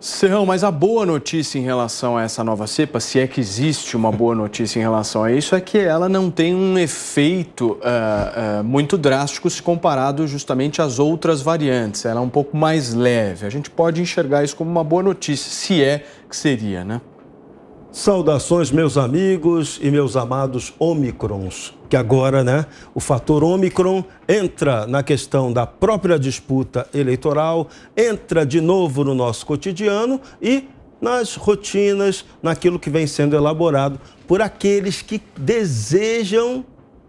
Serrão, mas a boa notícia em relação a essa nova cepa, se é que existe uma boa notícia em relação a isso, é que ela não tem um efeito uh, uh, muito drástico se comparado justamente às outras variantes. Ela é um pouco mais leve. A gente pode enxergar isso como uma boa notícia, se é que seria, né? Saudações, meus amigos e meus amados Omicrons, que agora, né, o fator Omicron entra na questão da própria disputa eleitoral, entra de novo no nosso cotidiano e nas rotinas, naquilo que vem sendo elaborado por aqueles que desejam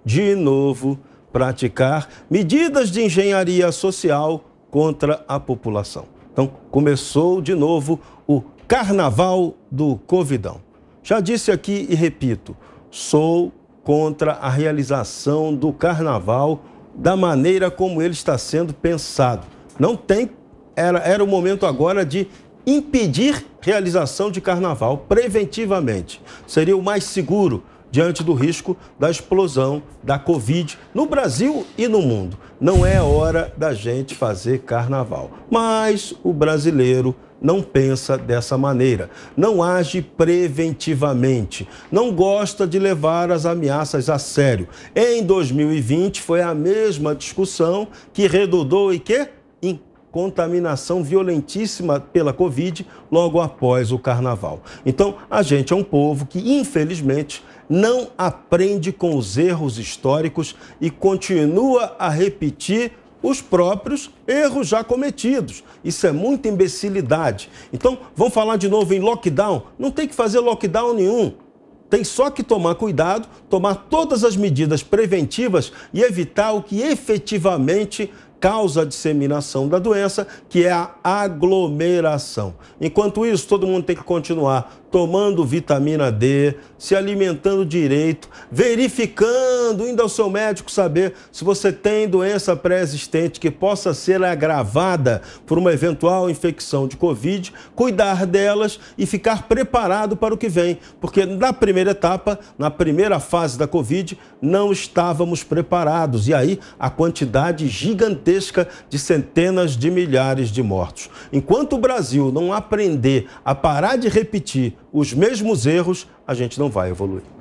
de novo praticar medidas de engenharia social contra a população. Então, começou de novo o Carnaval do Covidão. Já disse aqui e repito, sou contra a realização do carnaval da maneira como ele está sendo pensado. Não tem era, era o momento agora de impedir realização de carnaval preventivamente. Seria o mais seguro diante do risco da explosão da Covid no Brasil e no mundo não é hora da gente fazer carnaval. Mas o brasileiro não pensa dessa maneira, não age preventivamente, não gosta de levar as ameaças a sério. Em 2020 foi a mesma discussão que redundou e quê? Em contaminação violentíssima pela Covid logo após o carnaval. Então, a gente é um povo que, infelizmente, não aprende com os erros históricos e continua a repetir os próprios erros já cometidos. Isso é muita imbecilidade. Então, vamos falar de novo em lockdown? Não tem que fazer lockdown nenhum. Tem só que tomar cuidado, tomar todas as medidas preventivas e evitar o que efetivamente causa a disseminação da doença, que é a aglomeração. Enquanto isso, todo mundo tem que continuar tomando vitamina D, se alimentando direito, verificando, indo ao seu médico saber se você tem doença pré-existente que possa ser agravada por uma eventual infecção de Covid, cuidar delas e ficar preparado para o que vem, porque na primeira etapa, na primeira fase da Covid, não estávamos preparados e aí a quantidade gigantesca gigantesca de centenas de milhares de mortos. Enquanto o Brasil não aprender a parar de repetir os mesmos erros, a gente não vai evoluir.